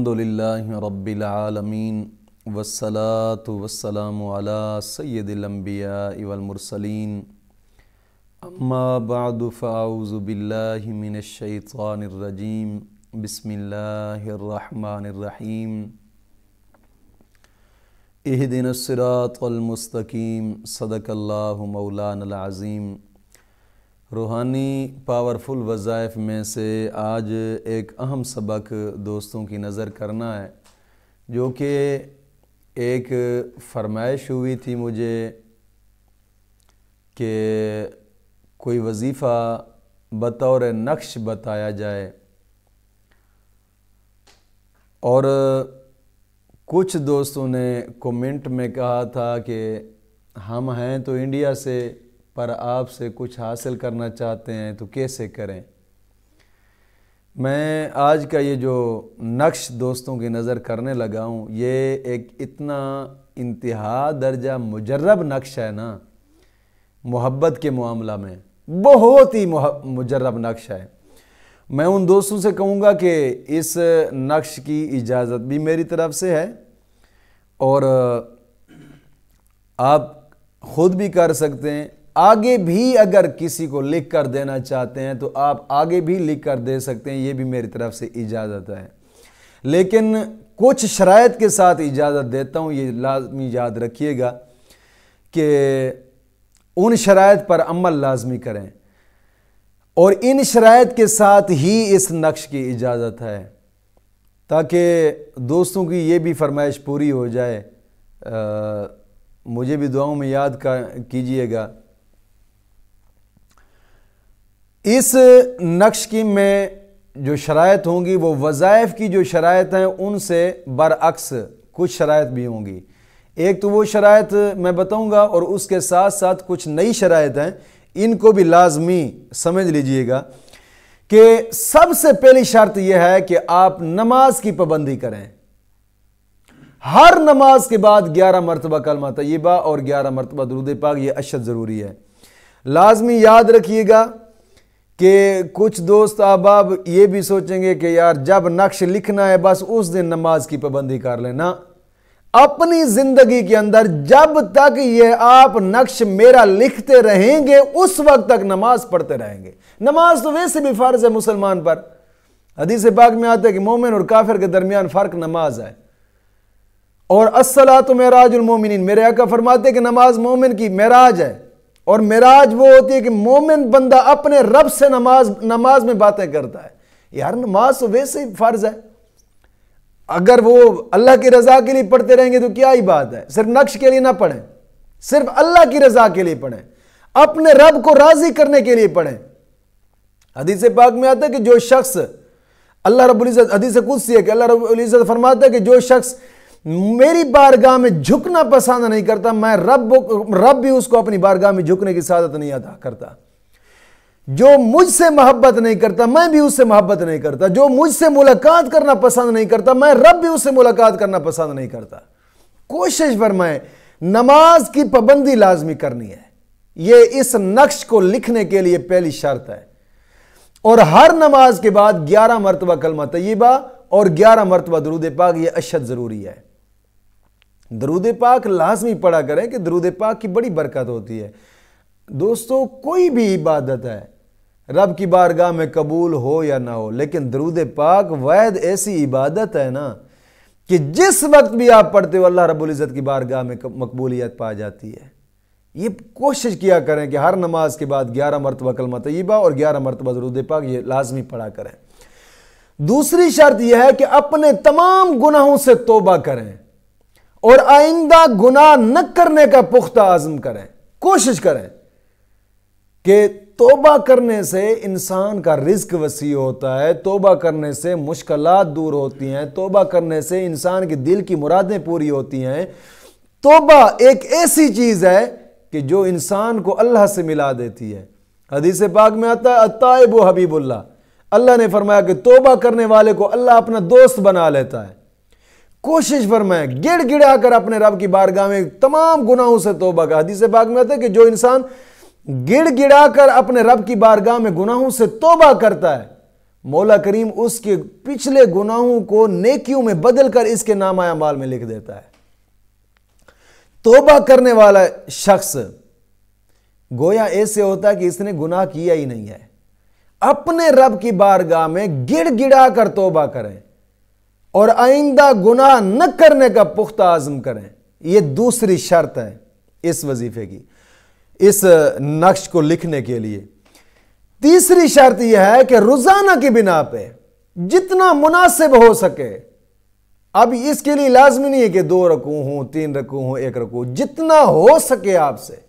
अलहमदिल्लाबीआलमीन वसलात वसलाम सैदम्बिया इवलमरसलिन अम्माबादफ़ाउज़बिल्लिमिनशानरजीम बसमीम एह दिन सरातमस्तकीम सदकल्ला मौलानज़ीम रूहानी पावरफुल वज़ाइफ में से आज एक अहम सबक दोस्तों की नज़र करना है जो कि एक फरमाइश हुई थी मुझे कि कोई वजीफ़ा बतौर नक्श बताया जाए और कुछ दोस्तों ने कमेंट में कहा था कि हम हैं तो इंडिया से पर आपसे कुछ हासिल करना चाहते हैं तो कैसे करें मैं आज का ये जो नक्श दोस्तों की नज़र करने लगा हूँ ये एक इतना इंतहा दर्जा मुजरब नक्श है ना मोहब्बत के मामला में बहुत ही मुजरब नक्श है मैं उन दोस्तों से कहूँगा कि इस नक्श की इजाज़त भी मेरी तरफ़ से है और आप ख़ुद भी कर सकते हैं आगे भी अगर किसी को लिख कर देना चाहते हैं तो आप आगे भी लिख कर दे सकते हैं ये भी मेरी तरफ से इजाज़त है लेकिन कुछ शरात के साथ इजाज़त देता हूँ ये लाजमी याद रखिएगा कि उन शरात पर अमल लाजमी करें और इन शरात के साथ ही इस नक्श की इजाज़त है ताकि दोस्तों की ये भी फरमाइश पूरी हो जाए आ, मुझे भी दुआओं में याद कीजिएगा इस नक्श की में जो शरात होंगी वो वज़ायफ की जो शरात हैं उनसे बरअक्स कुछ शरात भी होंगी एक तो वो शरात मैं बताऊँगा और उसके साथ साथ कुछ नई शरात हैं इनको भी लाजमी समझ लीजिएगा कि सबसे पहली शर्त यह है कि आप नमाज की पाबंदी करें हर नमाज के बाद ग्यारह मरतबा कलमा तयबा और ग्यारह मरतबा दरुद पाक ये अशद ज़रूरी है लाजमी याद रखिएगा कि कुछ दोस्त अब ये भी सोचेंगे कि यार जब नक्श लिखना है बस उस दिन नमाज की पाबंदी कर लेना अपनी जिंदगी के अंदर जब तक ये आप नक्श मेरा लिखते रहेंगे उस वक्त तक नमाज पढ़ते रहेंगे नमाज तो वैसे भी फर्ज है मुसलमान पर हदीस बाग में आता है कि मोमिन और काफिर के दरमियान फ़र्क नमाज है और असला तो महराज उलमोमिन मेरे आका फरमाते कि नमाज मोमिन की महराज है और मेराज वो होती है कि मोमिन बंदा अपने रब से नमाज नमाज में बातें करता है यार नमाज तो वैसे ही फ़र्ज है अगर वो अल्लाह की रज़ा के लिए पढ़ते रहेंगे तो क्या ही बात है सिर्फ नक्श के लिए ना पढ़ें सिर्फ अल्लाह की रज़ा के लिए पढ़ें अपने रब को राज़ी करने के लिए पढ़ें हदीस पाक में आता है कि जो शख्स अल्लाह रबुल हदीस कुछ है कि अल्लाह रबुल फरमाता है कि जो शख्स मेरी बारगाह में झुकना पसंद नहीं करता मैं रब रब भी उसको अपनी बारगाह में झुकने की सादत नहीं अदा करता जो मुझसे मोहब्बत नहीं करता मैं भी उससे मोहब्बत नहीं करता जो मुझसे मुलाकात करना पसंद नहीं करता मैं रब भी उससे मुलाकात करना पसंद नहीं करता कोशिश फरमाए नमाज की पाबंदी लाजमी करनी है यह इस नक्श को लिखने के लिए पहली शर्त है और हर नमाज के बाद ग्यारह मरतबा कलमा तयबा और ग्यारह मरतबा दरूद पाक यह अशद ज़रूरी है दरूद पाक लाजमी पढ़ा करें कि दरूद पाक की बड़ी बरकत होती है दोस्तों कोई भी इबादत है रब की बारगाह में कबूल हो या ना हो लेकिन दरूद पाक वैद ऐसी इबादत है ना कि जिस वक्त भी आप पढ़ते हो अल्लाह रबुल्ज़त की बारगाह में मकबूलियत पा जाती है ये कोशिश किया करें कि हर नमाज के बाद ग्यारह मरतबा कलमा तयबा और ग्यारह मरतबा दरूद पाक ये लाजमी पढ़ा करें दूसरी शर्त यह है कि अपने तमाम गुनाहों से तोबा करें और आइंदा गुनाह न करने का पुख्ता आजम करें कोशिश करें कि तोबा करने से इंसान का रिस्क वसी होता है तोबा करने से मुश्किल दूर होती हैं तोबा करने से इंसान के दिल की मुरादें पूरी होती हैं तोबा एक ऐसी चीज़ है कि जो इंसान को अल्लाह से मिला देती है हदीस पाक में आता है अतायब हबीबुल्ला अल्लाह ने फरमाया कि तोबा करने वाले को अल्लाह अपना दोस्त बना लेता है कोशिश फरमाए गिड़ गिड़ा कर अपने रब की बारगाह में तमाम गुनाहों से तोबा का हदीस बाग में आता है कि जो इंसान गिड़ गिड़ा कर अपने रब की बारगाह में गुनाहों से तोबा करता है मौला करीम उसके पिछले गुनाहों को नेकियों में बदल कर इसके नामाया माल में लिख देता है तोबा करने वाला शख्स गोया ऐसे होता है कि इसने गुनाह किया ही नहीं है अपने रब की बारगाह में गिड़ गिड़ा कर तोबा करें और आइंदा गुनाह न करने का पुख्ता आज़म करें यह दूसरी शर्त है इस वजीफे की इस नक्श को लिखने के लिए तीसरी शर्त यह है कि रोजाना की बिना पे जितना मुनासिब हो सके अब इसके लिए लाजमी नहीं है कि दो रकू हूं तीन रकू हूं एक रकू जितना हो सके आपसे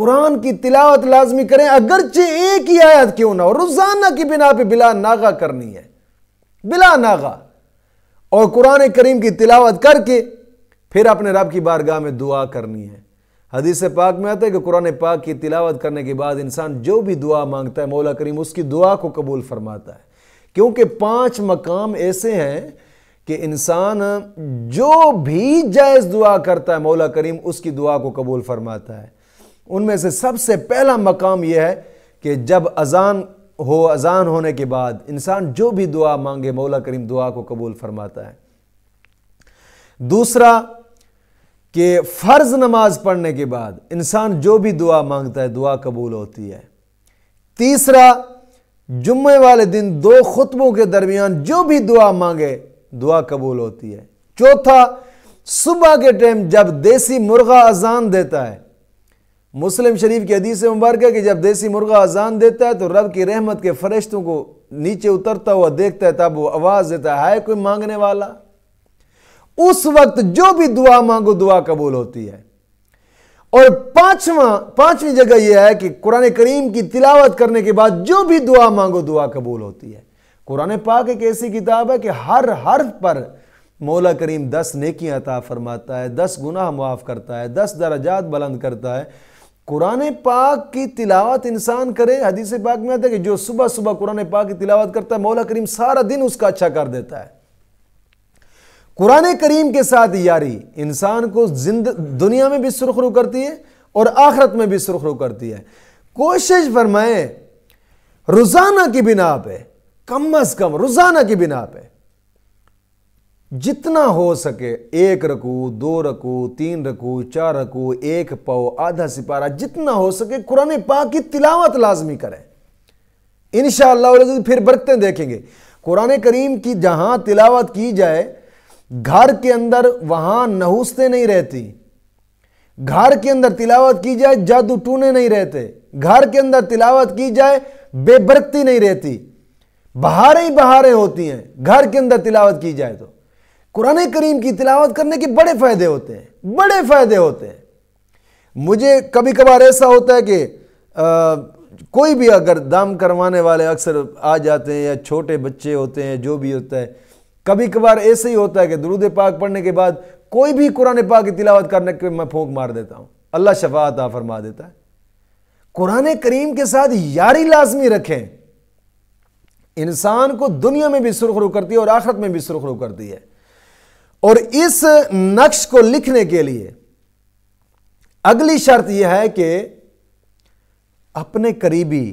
कुरान की तिलावत लाजमी करें अगरचे एक ही आयत क्यों ना हो रोजाना की बिना पे बिला नागा करनी है बिला नागा और कुरान करीम की तिलावत करके फिर अपने रब की बारगाह में दुआ करनी है हदीस पाक में आता है कि कुरान पाक की तिलावत करने के बाद इंसान जो भी दुआ मांगता है मौला करीम उसकी दुआ को कबूल फरमाता है क्योंकि पांच मकाम ऐसे हैं कि इंसान जो भी जायज़ दुआ करता है मौला करीम उसकी दुआ को कबूल फरमाता है उनमें से सबसे पहला मकाम यह है कि जब अजान हो अजान होने के बाद इंसान जो भी दुआ मांगे मौला करीम दुआ को कबूल फरमाता है दूसरा कि फ़र्ज़ नमाज पढ़ने के बाद इंसान जो भी दुआ मांगता है दुआ कबूल होती है तीसरा जुम्मे वाले दिन दो खुतबों के दरमियान जो भी दुआ मांगे दुआ कबूल होती है चौथा सुबह के टाइम जब देसी मुर्गा अजान देता है मुस्लिम शरीफ की हदीस मुबारक है कि जब देसी मुर्गा अजान देता है तो रब की रहमत के फरिश्तों को नीचे उतरता हुआ देखता है तब वो आवाज़ देता है कोई मांगने वाला उस वक्त जो भी दुआ मांगो दुआ कबूल होती है और पांचवा पांचवी जगह यह है कि कुरान करीम की तिलावत करने के बाद जो भी दुआ मांगो दुआ कबूल होती है कुरान पाक एक ऐसी किताब है कि हर हर पर मौला करीम दस नेकियां अता फरमाता है दस गुनाह माफ़ करता है दस दर्जात बुलंद करता है कुरान पाक की तिलावत इंसान करे हदीस पाक में आता है कि जो सुबह सुबह कुरान पाक की तिलावत करता है मौला करीम सारा दिन उसका अच्छा कर देता है कुरान करीम के साथ यारी इंसान को जिंद दुनिया में भी सुरखरू करती है और आखरत में भी सुरखरू करती है कोशिश फरमाए रोज़ाना की बिना पे कम अज़ कम रोज़ाना की बिना पे जितना हो सके एक रकू दो रकू तीन रकू चार रकू एक पाओ आधा सिपारा जितना हो सके कुरान पाक की तिलावत लाजमी करें इन फिर बरतते देखेंगे कुरान करीम की जहां तिलावत की जाए घर के अंदर वहां नहुसते नहीं रहती घर के अंदर तिलावत की जाए जादू टूने नहीं रहते घर के अंदर तिलावत की जाए बेबरकती नहीं रहती बहारें ही बहारें होती हैं घर के अंदर तिलावत की जाए तो कुरान करीम की तिलावत करने के बड़े फ़ायदे होते हैं बड़े फ़ायदे होते हैं मुझे कभी कभार ऐसा होता है कि आ, कोई भी अगर दाम करवाने वाले अक्सर आ जाते हैं या छोटे बच्चे होते हैं जो भी होता है कभी कभार ऐसे ही होता है कि दरूद पाक पढ़ने के बाद कोई भी कुरान पाक की तिलावत करने के मैं फूंक मार देता हूँ अल्लाह शफात आ फरमा देता है कुरान करीम के साथ यारी लाजमी रखें इंसान को दुनिया में भी सुरखरू करती है और आखरत में भी सुरखरू करती है और इस नक्श को लिखने के लिए अगली शर्त यह है कि अपने करीबी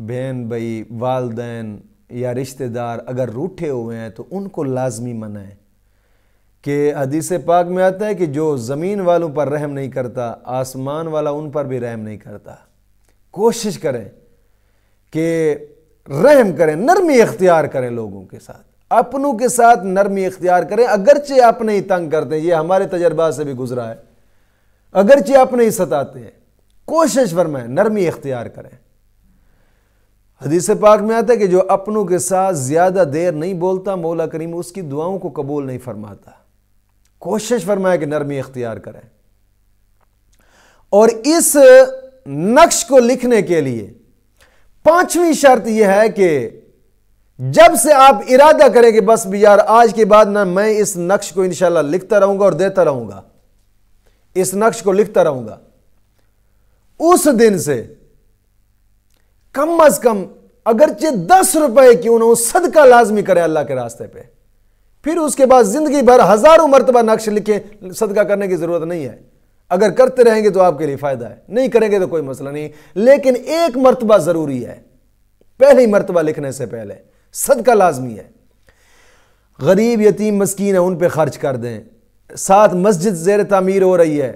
बहन भाई वालदेन या रिश्तेदार अगर रूठे हुए हैं तो उनको लाजमी मनाएं कि हदीस पाक में आता है कि जो ज़मीन वालों पर रहम नहीं करता आसमान वाला उन पर भी रहम नहीं करता कोशिश करें कि रहम करें नरमी इख्तियार करें लोगों के साथ अपनों के साथ नरमी इख्तियार करें अगरचे आप नहीं तंग करते हैं ये हमारे तजर्बा से भी गुजरा है अगरचे आप नहीं सताते हैं कोशिश फरमाएं नरमी इख्तियार करें हदीस पाक में आता है कि जो अपनों के साथ ज़्यादा देर नहीं बोलता मौला करीम उसकी दुआओं को कबूल नहीं फरमाता कोशिश फरमाए कि नरमी इख्तियार करें और इस नक्श को लिखने के लिए पांचवी शर्त यह है कि जब से आप इरादा करें कि बस भी यार आज के बाद ना मैं इस नक्श को इंशाला लिखता रहूंगा और देता रहूंगा इस नक्श को लिखता रहूंगा उस दिन से कम अज कम अगरचे दस रुपए क्यों ना सदका लाजमी करें अल्लाह के रास्ते पे फिर उसके बाद जिंदगी भर हजारों मरतबा नक्श लिखे सदका करने की जरूरत नहीं है अगर करते रहेंगे तो आपके लिए फायदा है नहीं करेंगे तो कोई मसला नहीं लेकिन एक मरतबा जरूरी है पहली मरतबा लिखने से पहले सदका लाजमी है गरीब यतीम मस्किन है उन पर ख़र्च कर दें साथ मस्जिद ज़ेर तमीर हो रही है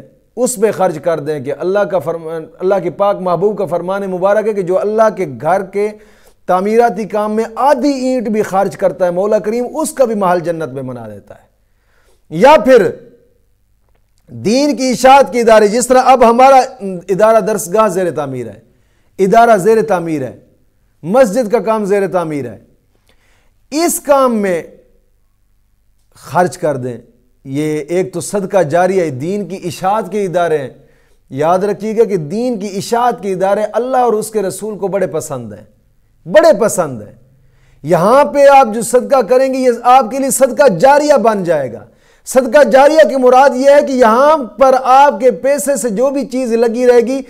उस पर ख़र्च कर दें कि अल्लाह का फरमान अल्लाह के पाक महबूब का फरमान मुबारक है कि जो अल्लाह के घर के तमीराती काम में आधी ईंट भी खर्च करता है मौला करीम उसका भी महल जन्नत में मना देता है या फिर दीन की इशात के इदारे जिस तरह अब हमारा इदारा दरसगाह जेर तमीर है इदारा जेर तमीर है मस्जिद का काम जेर तमीर है इस काम में खर्च कर दें ये एक तो सदका जारी है दीन की इशात के इदारे हैं याद रखिएगा कि दीन की इशात के इदारे अल्लाह और उसके रसूल को बड़े पसंद हैं बड़े पसंद हैं यहाँ पे आप जो सदका करेंगे ये आपके लिए सदका जारिया बन जाएगा सदका जारिया की मुराद ये है कि यहाँ पर आपके पैसे से जो भी चीज़ लगी रहेगी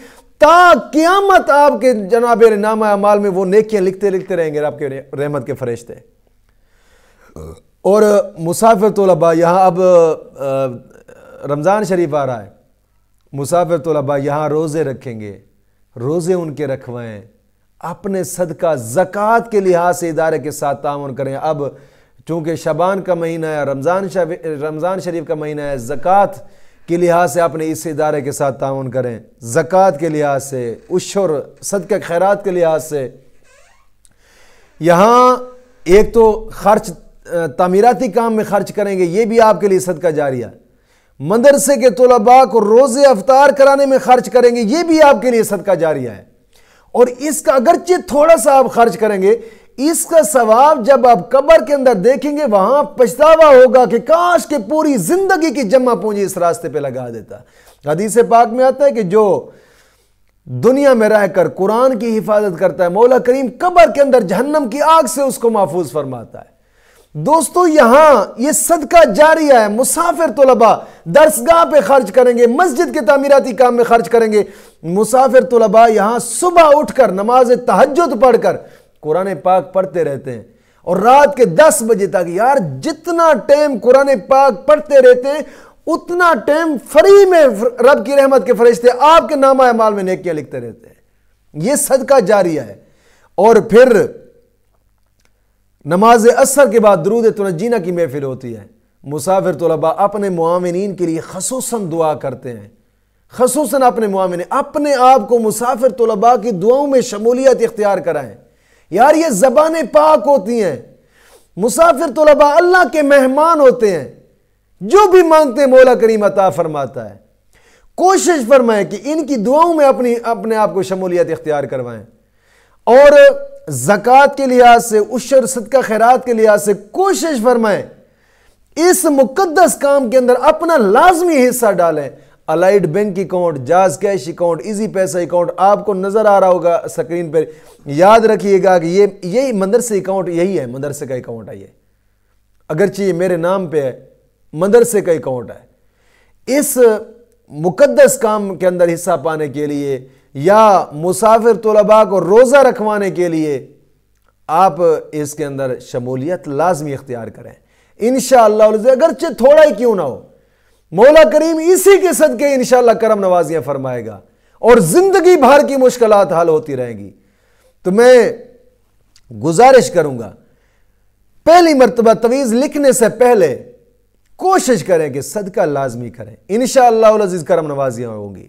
ता क्यामत आपके जनाब नामा अमाल में वो नेकियाँ लिखते लिखते रहेंगे आपके रहमत के फरिश्ते और मुसाफिर तलबा यहाँ अब रमज़ान शरीफ आ रहा है मुसाफिर तलबा यहाँ रोज़े रखेंगे रोज़े उनके रखवाएँ अपने सदका ज़क़़त के लिहाज से इदारे के साथ ताउन करें अब चूँकि शबान का महीना है रमज़ान रमज़ान शरीफ का महीना है ज़क़़त के लिहाज से अपने इस इदारे के साथ ताउन करें ज़क़़त के लिहाज से उशर सदक खैरात के लिहाज से यहाँ एक तो खर्च तमीराती काम में खर्च करेंगे ये भी आपके लिए सदका जारिया मदरसे के तलबा को रोजे अवतार कराने में खर्च करेंगे ये भी आपके लिए सदका जारिया है और इसका अगरचे थोड़ा सा आप खर्च करेंगे इसका सवाब जब आप कबर के अंदर देखेंगे वहां पछतावा होगा कि काश के पूरी जिंदगी की जमा पूंजी इस रास्ते पे लगा देता हदीस पाक में आता है कि जो दुनिया में रहकर कुरान की हिफाजत करता है मौला करीम कबर के अंदर जहन्नम की आग से उसको महफूज फरमाता है दोस्तों यहां ये सदका जारी है मुसाफिर तलबा दरसगाह पे खर्च करेंगे मस्जिद के तमीराती काम में खर्च करेंगे मुसाफिर तलबा यहां सुबह उठकर नमाज तहजद पढ़कर कुरान पाक पढ़ते रहते हैं और रात के दस बजे तक यार जितना टाइम कुरान पाक पढ़ते रहते हैं उतना टाइम फ्री में रब की रहमत के फरिश्ते आपके नामा माल में नेकिया लिखते रहते हैं यह सदका जारी है और फिर नमाज असर के बाद दरूद तुनजीना की महफिल होती है मुसाफिर तलबा अपने मामिन के लिए खसूस दुआ करते हैं खसूस अपने मामिन अपने आप को मुसाफिर तलबा की दुआओं में शमूलियत इख्तियार कराएं यार ये जबान पाक होती हैं मुसाफिर तलबा अल्लाह के मेहमान होते हैं जो भी मांगते हैं मौला करीम अता फरमाता है कोशिश फरमाएं कि इनकी दुआओं में अपनी अपने आप को शमूलियत इख्तियार करवाएं और जकात के लिहाज से उशर सदका खैरात के लिहाज से कोशिश फरमाएं इस मुकदस काम के अंदर अपना लाजमी हिस्सा डालें Allied bank account JazzCash account Easypaisa account आपको नज़र आ रहा होगा स्क्रीन पर याद रखिएगा कि ये यही मदरसे अकाउंट यही है मदरसे का अकाउंट है ये अगरचे ये मेरे नाम पर है मदरसे का अकाउंट है इस मुकदस काम के अंदर हिस्सा पाने के लिए या मुसाफिर तलबा को रोज़ा रखवाने के लिए आप इसके अंदर शमूलियत लाजमी इख्तियार करें इन अगरचे थोड़ा ही क्यों ना हो मौला करीम इसी के सदके इन करम नवाजियाँ फरमाएगा और ज़िंदगी भर की मुश्किल हल होती रहेंगी तो मैं गुजारिश करूँगा पहली मरतबा तवीज़ लिखने से पहले कोशिश करें कि सदका लाजमी करें इन शाह करम नवाजियाँ होंगी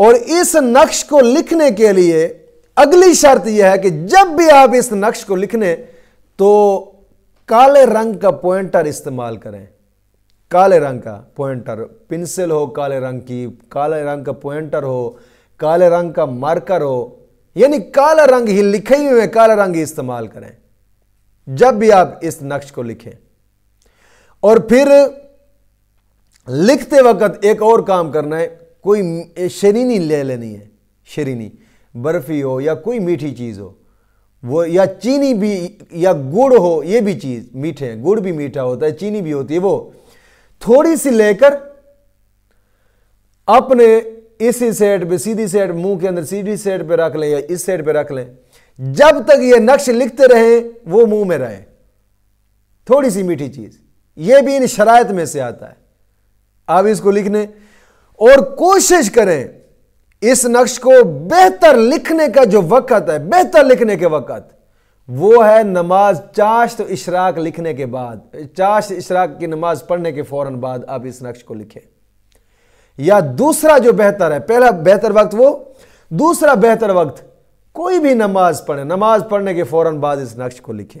और इस नक्श को लिखने के लिए अगली शर्त यह है कि जब भी आप इस नक्श को लिखने तो काले रंग का पॉइंटर इस्तेमाल करें काले रंग का पॉइंटर पेंसिल हो काले रंग की काले रंग का पॉइंटर हो काले रंग का मार्कर हो यानी काला रंग ही लिखे हुए काला रंग ही इस्तेमाल करें जब भी आप इस नक्श को लिखें और फिर लिखते वक्त एक और काम करना है कोई शरीनी ले लेनी है शरीनी बर्फ़ी हो या कोई मीठी चीज़ हो वो या चीनी भी या गुड़ हो ये भी चीज़ मीठे हैं गुड़ भी मीठा होता है चीनी भी होती है वो थोड़ी सी लेकर अपने इसी सेट पे सीधी सेट मुंह के अंदर सीधी सेट पे रख लें या इस सेट पे रख लें जब तक ये नक्श लिखते रहे वो मुंह में रहे थोड़ी सी मीठी चीज़ ये भी इन शरायत में से आता है आप इसको लिख लें और कोशिश करें इस नक्श को बेहतर लिखने का जो वक़्त है बेहतर लिखने के वक़्त वो है नमाज चाश्त इशराक लिखने के बाद चाश्त इशराक की नमाज पढ़ने के फौरन बाद आप इस नक्श को लिखें या दूसरा जो बेहतर है पहला बेहतर वक्त वो दूसरा बेहतर वक्त कोई भी नमाज पढ़े नमाज पढ़ने के फौरन बाद इस नक्श को लिखें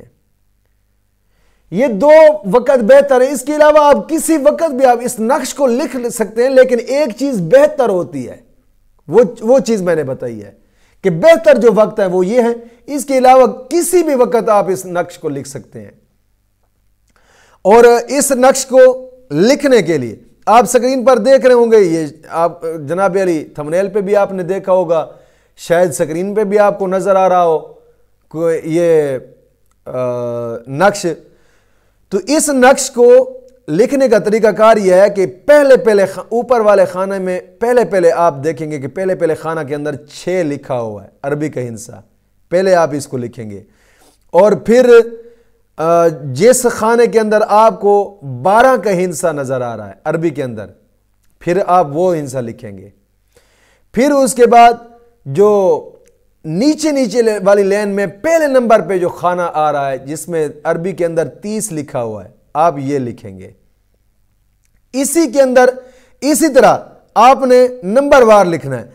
ये दो वक़्त बेहतर है इसके अलावा आप किसी वक़्त भी आप इस नक्श को लिख सकते हैं लेकिन एक चीज़ बेहतर होती है वो वो चीज़ मैंने बताई है कि बेहतर जो वक्त है वो ये है इसके अलावा किसी भी वक्त आप इस नक्श को लिख सकते हैं और इस नक्श को लिखने के लिए आप स्क्रीन पर देख रहे होंगे ये आप जनाब अली थमनेल पे भी आपने देखा होगा शायद स्क्रीन पे भी आपको नज़र आ रहा हो ये नक्श तो इस नक्श को लिखने का तरीकाकार यह है कि पहले पहले ऊपर वाले खाने में पहले पहले आप देखेंगे कि पहले पहले खाना के अंदर छ लिखा हुआ है अरबी का हिंसा पहले आप इसको लिखेंगे और फिर जिस खाने के अंदर आपको बारह का हिंसा नज़र आ रहा है अरबी के अंदर फिर आप वो हिंसा लिखेंगे फिर उसके बाद जो नीचे नीचे वाली लेन में पहले नंबर पे जो खाना आ रहा है जिसमें अरबी के अंदर तीस लिखा हुआ है आप ये लिखेंगे इसी के अंदर इसी तरह आपने नंबर वार लिखना है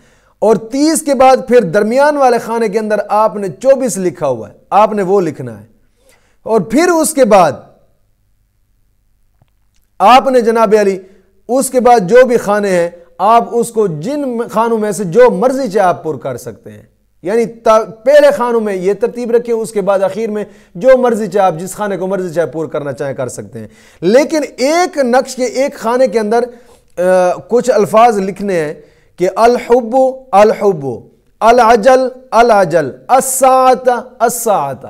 और तीस के बाद फिर दरमियान वाले खाने के अंदर आपने चौबीस लिखा हुआ है आपने वो लिखना है और फिर उसके बाद आपने जनाब अली उसके बाद जो भी खाने हैं आप उसको जिन खानों में से जो मर्जी चाहे आप पुर कर सकते हैं यानी पहले खानों में ये तरतीब रखें उसके बाद आखिर में जो मर्जी चाहे आप जिस खाने को मर्जी चाहे पूर करना चाहे कर सकते हैं लेकिन एक नक्श के एक खाने के अंदर आ, कुछ अल्फाज लिखने हैं कि अल अजल अलअजल अलअजल असात असात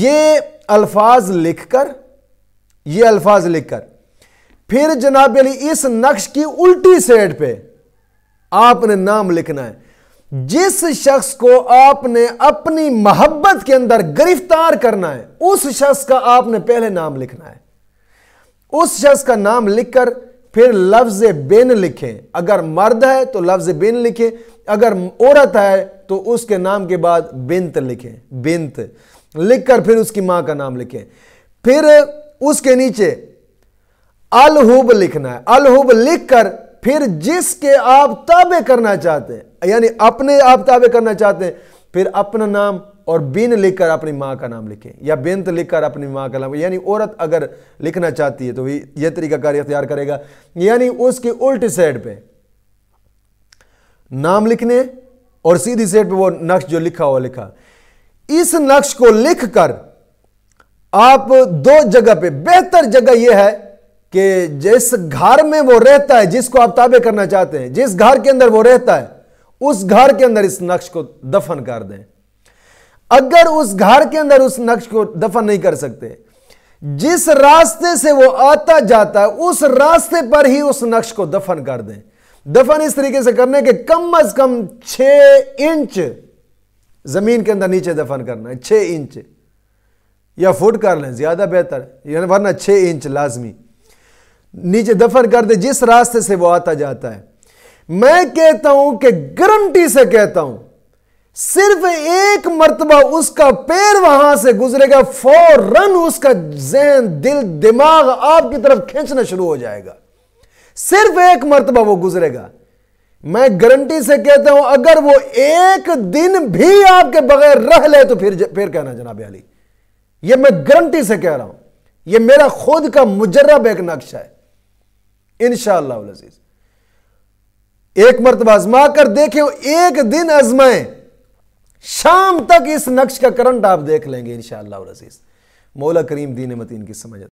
ये अल्फाज लिखकर ये अल्फाज लिखकर फिर जनाब अली इस नक्श की उल्टी सेट पे आपने नाम लिखना है जिस शख्स को आपने अपनी मोहब्बत के अंदर गिरफ्तार करना है उस शख्स का आपने पहले नाम लिखना है उस शख्स का नाम लिखकर फिर लफ्ज बेन लिखें अगर मर्द है तो लफ्ज बेन लिखें अगर औरत है तो उसके नाम के बाद बिंत लिखें बिंत लिखकर फिर उसकी मां का नाम लिखें फिर उसके नीचे अलहुब लिखना है अलहुब लिखकर फिर जिसके आप ताबे करना चाहते हैं यानी अपने आप ताबे करना चाहते हैं फिर अपना नाम और बिन लिखकर अपनी मां का नाम लिखें या बिनत लिखकर अपनी मां का नाम यानी औरत अगर लिखना चाहती है तो भी यह कार्य अख्तियार करेगा यानी उसकी उल्टी साइड पे नाम लिखने और सीधी साइड पे वो नक्श जो लिखा हुआ लिखा इस नक्श को लिखकर आप दो जगह पे बेहतर जगह यह है कि जिस घर में वो रहता है जिसको आप ताबे करना चाहते हैं जिस घर के अंदर वो रहता है उस घर के अंदर इस नक्श को दफन कर दें अगर उस घर के अंदर उस नक्श को दफन नहीं कर सकते जिस रास्ते से वो आता जाता है उस रास्ते पर ही उस नक्श को दफन कर दें दफन इस तरीके से करने के कम अज कम छ इंच जमीन के अंदर नीचे दफन करना है छ इंच या फुट कर लें ज्यादा बेहतर यानी वरना छ इंच लाजमी नीचे दफन कर दे जिस रास्ते से वो आता जाता है मैं कहता हूं कि गारंटी से कहता हूं सिर्फ एक मरतबा उसका पैर वहां से गुजरेगा फौरन उसका जहन दिल दिमाग आपकी तरफ खींचना शुरू हो जाएगा सिर्फ एक मरतबा वो गुजरेगा मैं गारंटी से कहता हूं अगर वो एक दिन भी आपके बगैर रह ले तो फिर फिर कहना जनाब अली ये मैं गारंटी से कह रहा हूं यह मेरा खुद का मुजर्रब एक नक्शा है इन शजीज एक मरतबा आजमा कर देखे एक दिन आजमाए शाम तक इस नक्श का करंट आप देख लेंगे इनशालाजीज मौला करीम दीन मतीन की समझ